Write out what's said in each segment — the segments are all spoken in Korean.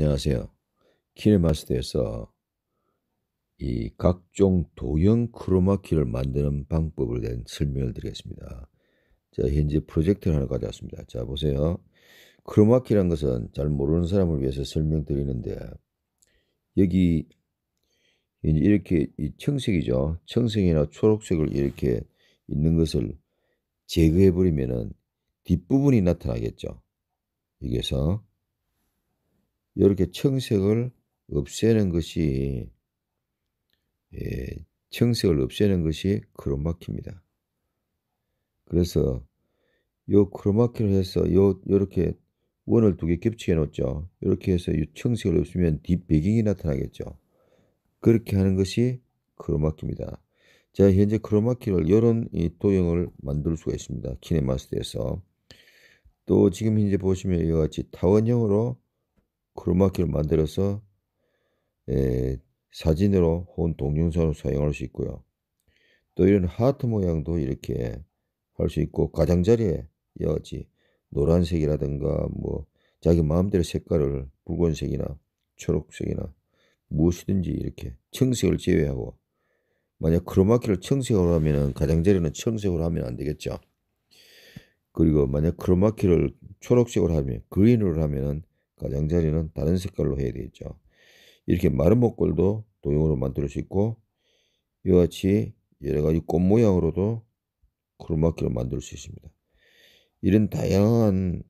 안녕하세요. 키네마스터에서 이 각종 도형 크로마키를 만드는 방법을 대한 설명을 드리겠습니다. 자, 현재 프로젝트를 하나 가져왔습니다. 자, 보세요. 크로마키란 것은 잘 모르는 사람을 위해서 설명드리는데 여기 이렇게 이 청색이죠. 청색이나 초록색을 이렇게 있는 것을 제거해 버리면 뒷부분이 나타나겠죠. 여기서 이렇게 청색을 없애는 것이 예, 청색을 없애는 것이 크로마키입니다. 그래서 요 크로마키를 해서 요 요렇게 원을 두 개 겹치게 놓죠. 이렇게 해서 이 청색을 없으면 뒷배경이 나타나겠죠. 그렇게 하는 것이 크로마키입니다. 자, 현재 크로마키를 이런 이 도형을 만들 수가 있습니다. 키네마스터에서. 또 지금 현재 보시면 이와 같이 타원형으로 크로마키를 만들어서 에, 예, 사진으로 혹은 동영상으로 사용할 수 있고요. 또 이런 하트 모양도 이렇게 할 수 있고 가장자리에 여지 노란색이라든가 뭐 자기 마음대로 색깔을 붉은색이나 초록색이나 무엇이든지 이렇게 청색을 제외하고 만약 크로마키를 청색으로 하면은 가장자리는 청색으로 하면 안 되겠죠. 그리고 만약 크로마키를 초록색으로 하면 그린으로 하면은 가장자리는 그 다른 색깔로 해야 되겠죠. 이렇게 마른 목걸도 도형으로 만들 수 있고 이와 같이 여러 가지 꽃 모양으로도 크로마키로 만들 수 있습니다. 이런 다양한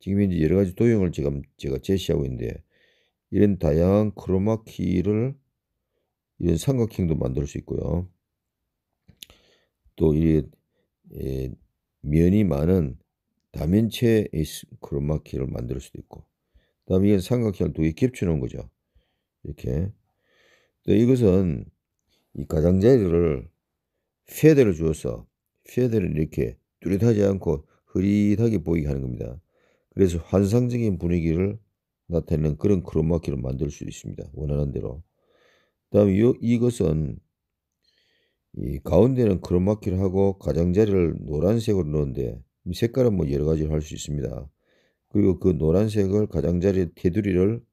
지금 이제 여러 가지 도형을 지금 제가 제시하고 있는데 이런 다양한 크로마키를 이런 삼각형도 만들 수 있고요. 또이 예, 면이 많은 다면체 크로마키를 만들 수도 있고 다음에 이건 삼각형을 겹치는 거죠. 이렇게. 이것은 이 가장자리를 쉐드를 주어서 쉐드를 이렇게 뚜렷하지 않고 흐릿하게 보이게 하는 겁니다. 그래서 환상적인 분위기를 나타내는 그런 크로마키를 만들 수 있습니다. 원하는 대로. 다음 이것은 이 가운데는 크로마키를 하고 가장자리를 노란색으로 넣는데 색깔은 뭐 여러 가지를 할 수 있습니다. 그리고 그 노란색을 가장자리 테두리를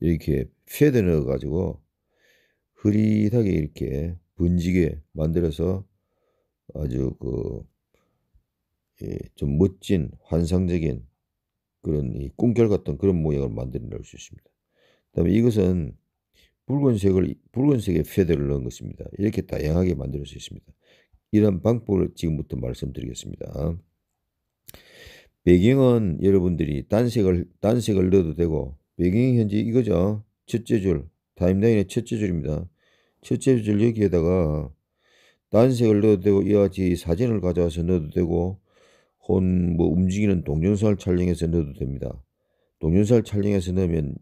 이렇게 쉐드 넣어가지고 흐릿하게 이렇게 번지게 만들어서 아주 그좀 예, 멋진 환상적인 그런 이 꿈결 같은 그런 모양을 만들어낼 수 있습니다. 그다음에 이것은 붉은색을 붉은색의 쉐드를 넣은 것입니다. 이렇게 다양하게 만들 수 있습니다. 이런 방법을 지금부터 말씀드리겠습니다. 배경은 여러분들이 단색을, 단색을 넣어도 되고, 배경이 현재 이거죠. 첫째 줄, 타임라인의 첫째 줄입니다. 첫째 줄 여기에다가 단색을 넣어도 되고, 이와 같이 사진을 가져와서 넣어도 되고, 혹뭐 움직이는 동영상을 촬영해서 넣어도 됩니다. 동영상을 촬영해서 넣으면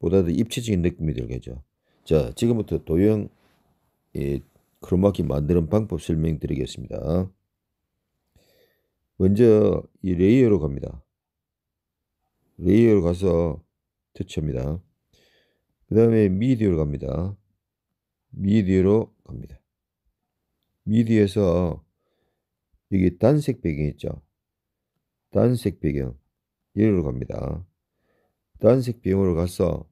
보다 더 입체적인 느낌이 들겠죠. 자, 지금부터 도형 예, 크로마키 만드는 방법 설명드리겠습니다. 먼저 이 레이어로 갑니다. 레이어로 가서 터치합니다. 그 다음에 미디어로 갑니다. 미디어로 갑니다. 미디어에서 여기 단색 배경 있죠? 단색 배경 얘로 갑니다. 단색 배경으로 가서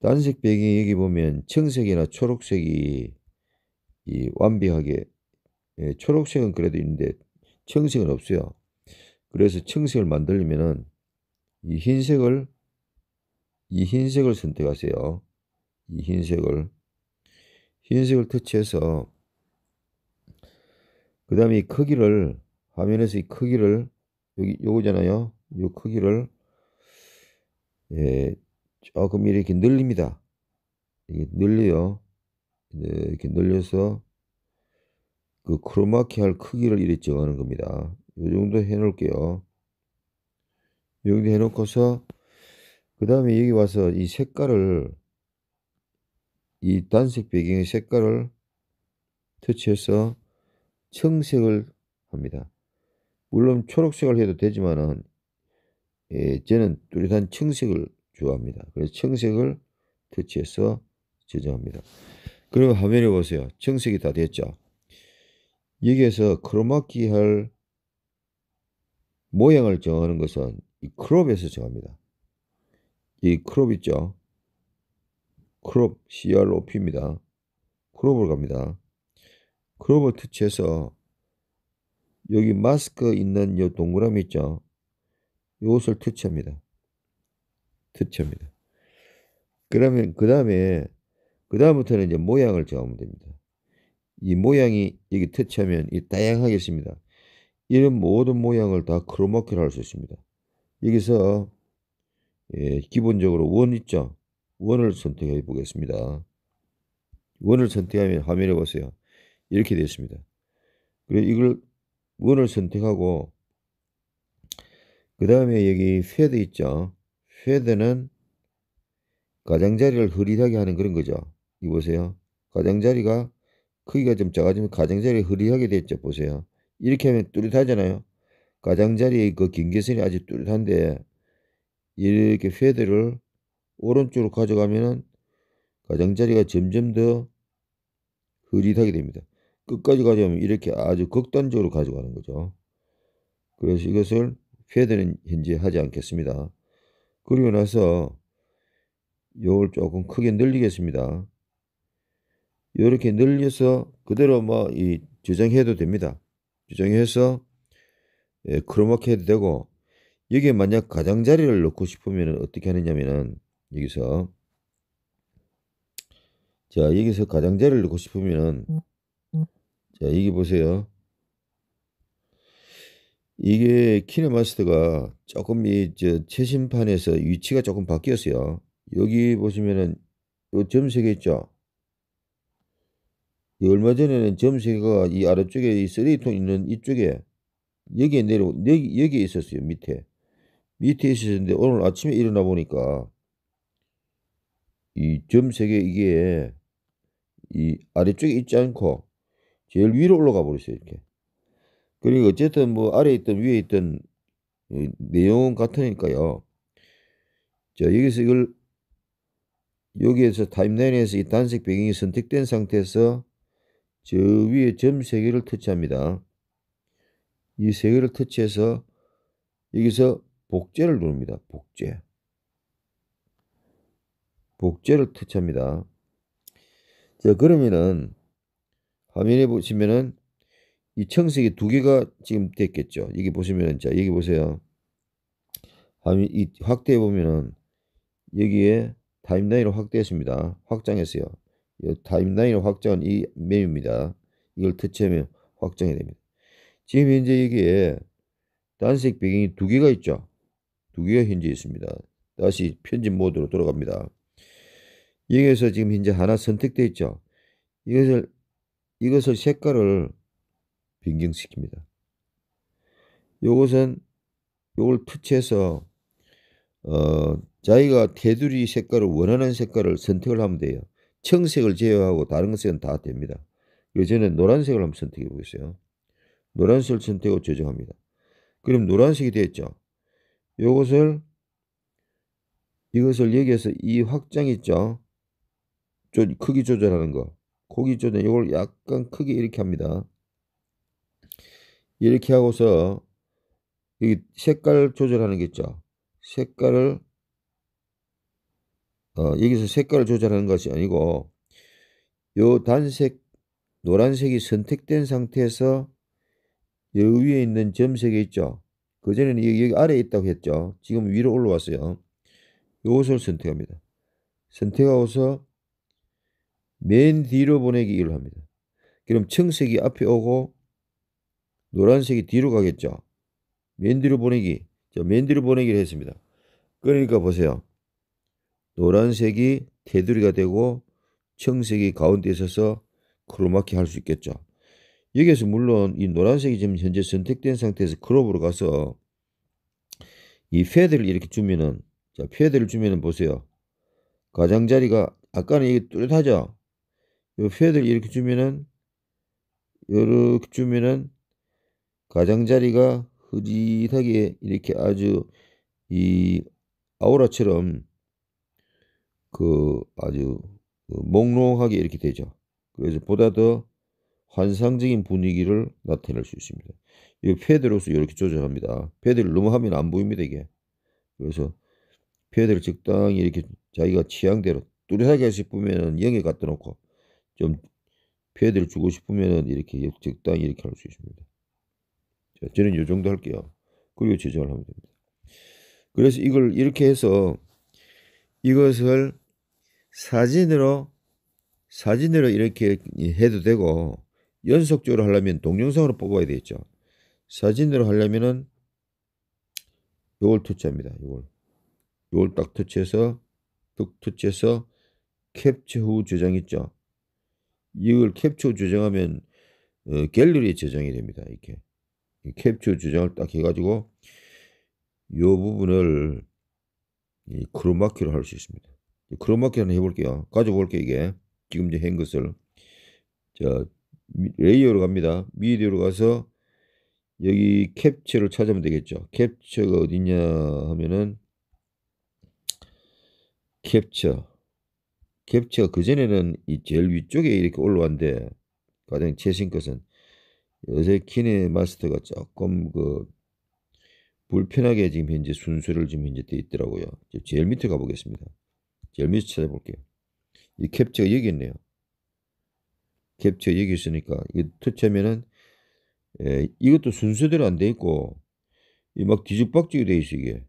단색 배경 여기 보면 청색이나 초록색이 완벽하게 예, 초록색은 그래도 있는데 청색은 없어요. 그래서 청색을 만들려면은 이 흰색을 이 흰색을 선택하세요. 이 흰색을 흰색을 터치해서 그 다음에 이 크기를 화면에서 이 크기를 여기 요거잖아요. 요 크기를 예, 조금 이렇게 늘립니다. 이게 늘려요. 이렇게 늘려서 그 크로마키 할 크기를 이래 정하는 겁니다. 이 정도 해 놓을게요. 여기도 해 놓고서 그 다음에 여기 와서 이 색깔을 이 단색 배경의 색깔을 터치해서 청색을 합니다. 물론 초록색을 해도 되지만은 예, 저는 뚜렷한 청색을 좋아합니다. 그래서 청색을 터치해서 저장합니다. 그리고 화면에 보세요. 청색이 다 됐죠. 여기에서 크로마키 할 모양을 정하는 것은 이 크롭에서 정합니다. 이 크롭 있죠? 크롭 CROP입니다. 크롭을 갑니다. 크롭을 터치해서 여기 마스크 있는 이 동그라미 있죠? 이것을 터치합니다. 터치합니다. 그러면 그 다음에 그 다음부터는 이제 모양을 정하면 됩니다. 이 모양이 여기 터치하면 이다양하겠습니다 이런 모든 모양을 다 크로마키를 할 수 있습니다. 여기서 예, 기본적으로 원 있죠? 원을 선택해 보겠습니다. 원을 선택하면 화면에 보세요. 이렇게 되어 있습니다. 그리고 이걸 원을 선택하고 그 다음에 여기 패드 있죠? 패드는 가장자리를 흐릿하게 하는 그런 거죠. 이 보세요. 가장자리가 크기가 좀 작아지면 가장자리 에 흐리하게 됐죠. 보세요. 이렇게 하면 뚜렷하잖아요. 가장자리에그 경계선이 아주 뚜렷한데 이렇게 패드를 오른쪽으로 가져가면 가장자리가 점점 더 흐릿하게 됩니다. 끝까지 가져가면 이렇게 아주 극단적으로 가져가는 거죠. 그래서 이것을 패드는 현재 하지 않겠습니다. 그리고 나서 요걸 조금 크게 늘리겠습니다. 이렇게 늘려서 그대로 뭐이 조정해도 됩니다. 조정해서 예, 크로마키 해도 되고 여기에 만약 가장자리를 넣고 싶으면 어떻게 하느냐면은 여기서 자 여기서 가장자리를 넣고 싶으면은 자 여기 보세요. 이게 키네마스터가 조금 이저 최신판에서 위치가 조금 바뀌었어요. 여기 보시면은 요 점색이 있죠. 얼마 전에는 점세가 이 아래쪽에 이 쓰레기통 있는 이쪽에 여기에 내려 여기 여기에 있었어요 밑에 밑에 있었는데 오늘 아침에 일어나 보니까 이 점세개 이게 이 아래쪽에 있지 않고 제일 위로 올라가 버렸어요 이렇게 그리고 어쨌든 뭐 아래에 있던 위에 있던 내용은 같으니까요 자 여기서 이걸 여기에서 타임라인에서 이 단색 배경이 선택된 상태에서 저 위에 점 세개를 터치합니다. 이 세개를 터치해서 여기서 복제를 누릅니다. 복제. 복제를 터치합니다. 자, 그러면은 화면에 보시면은 이 청색이 두 개가 지금 됐겠죠. 여기 보시면은 자, 여기 보세요. 화면 이 확대해 보면은 여기에 타임라인을 확대했습니다. 확장했어요. 예, 타임라인 확장은 이메뉴입니다 이걸 터치하면 확장이 됩니다. 지금 현재 여기에 단색 배경이 두 개가 있죠. 두 개가 현재 있습니다. 다시 편집 모드로 돌아갑니다. 여기에서 지금 현재 하나 선택되어 있죠. 이것을, 이것을 색깔을 변경시킵니다. 요것은 요걸 터치해서 어, 자기가 테두리 색깔을 원하는 색깔을 선택을 하면 돼요. 청색을 제외하고 다른 것은다 됩니다. 이제는 노란색을 한번 선택해 보겠어요. 노란색을 선택하고 저정합니다 그럼 노란색이 되었죠. 이것을 이것을 여기에서 이 확장 있죠. 조, 크기 조절하는 거. 고기 조절 이걸 약간 크게 이렇게 합니다. 이렇게 하고서 여기 색깔 조절하는 게 있죠. 색깔을 어, 여기서 색깔을 조절하는 것이 아니고 요 단색 노란색이 선택된 상태에서 여 위에 있는 점색이 있죠. 그전에는 여기, 여기 아래에 있다고 했죠. 지금 위로 올라왔어요. 요것을 선택합니다. 선택하고서 맨 뒤로 보내기 1을 합니다. 그럼 청색이 앞에 오고 노란색이 뒤로 가겠죠. 맨 뒤로 보내기. 자, 맨 뒤로 보내기를 했습니다. 그러니까 보세요. 노란색이 테두리가 되고 청색이 가운데 있어서 크로마키 할 수 있겠죠. 여기에서 물론 이 노란색이 지금 현재 선택된 상태에서 크롭으로 가서 이 패드를 이렇게 주면은 자 패드를 주면은 보세요. 가장자리가 아까는 이게 뚜렷하죠. 요 패드를 이렇게 주면은 이렇게 주면은 가장자리가 흐릿하게 이렇게 아주 이 아우라처럼 그 아주 그 몽롱하게 이렇게 되죠. 그래서 보다 더 환상적인 분위기를 나타낼 수 있습니다. 이 패드로서 이렇게 조절합니다. 패드를 너무 하면 안 보입니다 이게. 그래서 패드를 적당히 이렇게 자기가 취향대로 뚜렷하게 싶으면영에 갖다 놓고 좀 패드를 주고 싶으면 이렇게 적당히 이렇게 할 수 있습니다. 자, 저는 이 정도 할게요. 그리고 제정을 하면 됩니다. 그래서 이걸 이렇게 해서 이것을 사진으로 사진으로 이렇게 해도 되고 연속적으로 하려면 동영상으로 뽑아야 되겠죠. 사진으로 하려면은 요걸 터치합니다. 요걸 요걸 딱 터치해서 뚝 터치해서 캡처 후 저장 있죠. 이걸 캡처 후 저장하면 어, 갤러리에 저장이 됩니다. 이렇게 캡처 저장을 딱 해가지고 요 부분을 크로마키로 할 수 있습니다. 그런 마켓 하나 해볼게요. 가져볼게요, 이게. 지금 이제 한 것을. 자, 레이어로 갑니다. 미디어로 가서 여기 캡처를 찾으면 되겠죠. 캡처가 어디냐 하면은 캡처. 캡처가 그전에는 이 제일 위쪽에 이렇게 올라왔는데 가장 최신 것은 요새 키네마스터가 조금 그 불편하게 지금 현재 순서를 지금 현재 돼 있더라고요. 제일 밑에 가보겠습니다. 열미에서 찾아볼게요. 이 캡처가 여기 있네요. 캡처 여기 있으니까 이거 터치하면은 에, 예, 이것도 순서대로 안 돼 있고 이 막 뒤죽박죽이 돼 있어 이게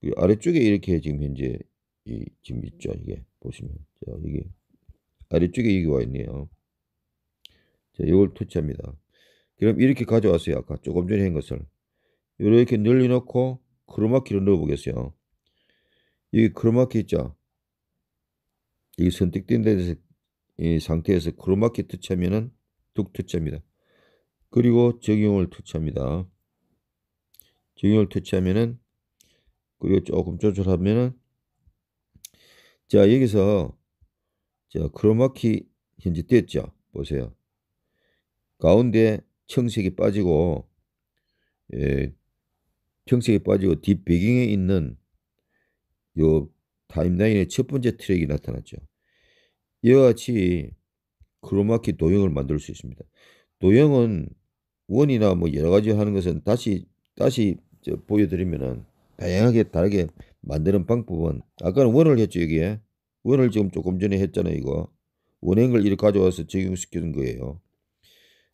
그 아래쪽에 이렇게 지금 현재 이, 지금 있죠 이게 보시면 자 이게 아래쪽에 이게 와 있네요 자 이걸 터치합니다 그럼 이렇게 가져왔어요 아까 조금 전에 한 것을 이렇게 늘려놓고 크로마키를 넣어 보겠어요 여기 크로마키 있죠 이 선택된 이 상태에서 크로마키 투치하면은툭 터치합니다. 그리고 적용을 투치합니다 적용을 투치하면은 그리고 조금 조절하면은 자 여기서 자 크로마키 현재 됐죠 보세요 가운데 청색이 빠지고 예, 청색이 빠지고 뒷 배경에 있는 요 타임라인의 첫 번째 트랙이 나타났죠 이와 같이 크로마키 도형을 만들 수 있습니다. 도형은 원이나 뭐 여러 가지 하는 것은 다시 다시 보여드리면은 다양하게 다르게 만드는 방법은 아까는 원을 했죠 여기에 원을 지금 조금 전에 했잖아요 이거 원행을 이렇게 가져와서 적용시키는 거예요.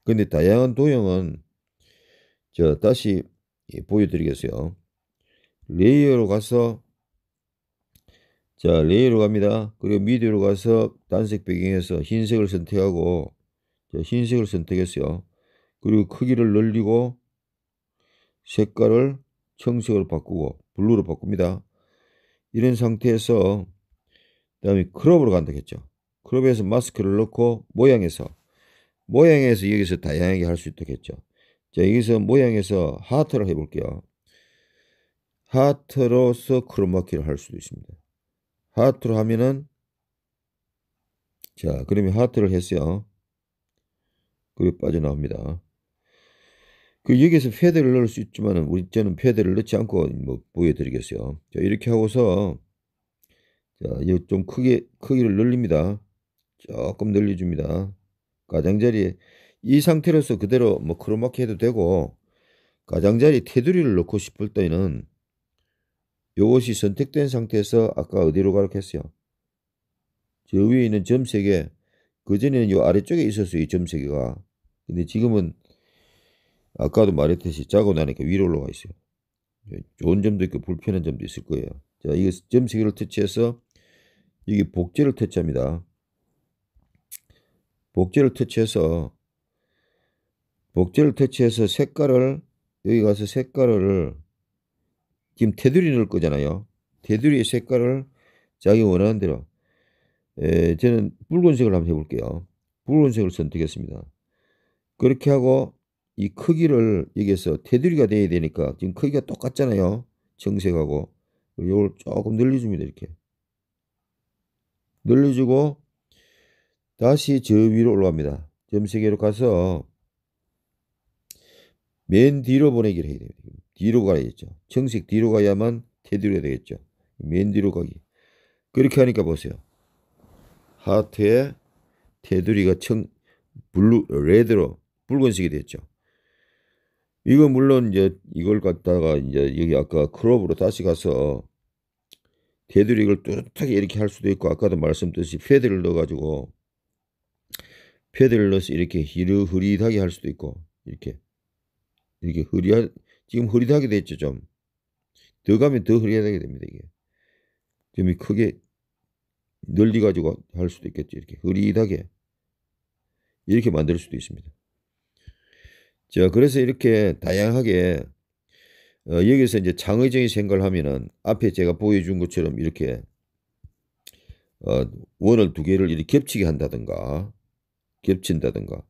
근데 다양한 도형은 저 다시 보여드리겠어요. 레이어로 가서 자, 레이로 갑니다. 그리고 미디어로 가서 단색 배경에서 흰색을 선택하고 자, 흰색을 선택했어요. 그리고 크기를 늘리고 색깔을 청색으로 바꾸고 블루로 바꿉니다. 이런 상태에서 그 다음에 크롭으로 간다 했죠. 크롭에서 마스크를 넣고 모양에서 모양에서 여기서 다양하게 할 수 있도록 했죠. 자 여기서 모양에서 하트를 해볼게요. 하트로서 크롬마키를할 수도 있습니다. 하트로 하면은 자 그러면 하트를 했어요. 그리고 빠져나옵니다. 그 여기에서 패드를 넣을 수 있지만은 우리 저는 패드를 넣지 않고 뭐 보여드리겠어요. 자 이렇게 하고서 자좀 이 크게 크기를 늘립니다. 조금 늘려줍니다. 가장자리에 이 상태로서 그대로 뭐 크로마키 해도 되고 가장자리 테두리를 넣고 싶을 때는 이것이 선택된 상태에서 아까 어디로 가락했어요? 저 위에 있는 점세개 그전에는 요 아래쪽에 있었어요. 이 점세개가. 근데 지금은 아까도 말했듯이 짜고 나니까 위로 올라가 있어요. 예, 좋은 점도 있고 불편한 점도 있을 거예요. 자, 이 점세개를 터치해서 여기 복제를 터치합니다. 복제를 터치해서 복제를 터치해서 색깔을 여기 가서 색깔을 지금 테두리 넣을 거잖아요. 테두리의 색깔을 자기 원하는 대로 에, 저는 붉은색을 한번 해볼게요. 붉은색을 선택했습니다. 그렇게 하고 이 크기를 여기에서 테두리가 돼야 되니까 지금 크기가 똑같잖아요. 정색하고 이걸 조금 늘려줍니다. 이렇게 늘려주고 다시 저 위로 올라갑니다. 점세계로 가서 맨 뒤로 보내기를 해야 됩니다. 뒤로 가야겠죠. 정식 뒤로 가야만 테두리가 되겠죠. 맨 뒤로 가기. 그렇게 하니까 보세요. 하트에 테두리가 청, 블루, 레드로 붉은색이 됐죠. 이거 물론 이제 이걸 갖다가 이제 여기 아까 크롭으로 다시 가서 테두리 이걸 뚜렷하게 이렇게 할 수도 있고 아까도 말씀드렸듯이 패드를 넣어가지고 패드를 넣어서 이렇게 흐릿하게 할 수도 있고 이렇게 이렇게 흐리한 지금 흐릿하게 됐죠, 좀. 더 가면 더 흐릿하게 됩니다, 이게. 좀 크게 널리 가지고 할 수도 있겠죠, 이렇게. 흐릿하게. 이렇게 만들 수도 있습니다. 자, 그래서 이렇게 다양하게, 어, 여기서 이제 창의적인 생각을 하면은 앞에 제가 보여준 것처럼 이렇게, 어, 원을 두 개를 이렇게 겹치게 한다든가, 겹친다든가,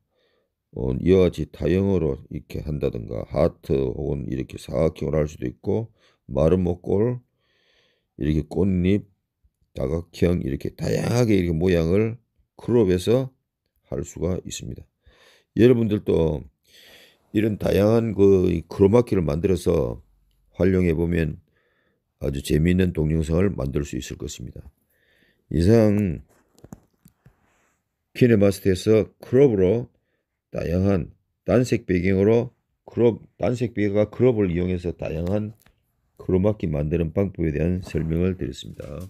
어, 이와 같이 다형으로 이렇게 한다든가 하트 혹은 이렇게 사각형을 할 수도 있고 마름모꼴 이렇게 꽃잎 다각형 이렇게 다양하게 이렇게 모양을 크롭에서 할 수가 있습니다. 여러분들도 이런 다양한 그 크로마키를 만들어서 활용해 보면 아주 재미있는 동영상을 만들 수 있을 것입니다. 이상 키네마스터에서 크롭으로 다양한 단색 배경으로 크롭, 단색 배경과 크롭을 이용해서 다양한 크로마키 만드는 방법에 대한 설명을 드렸습니다.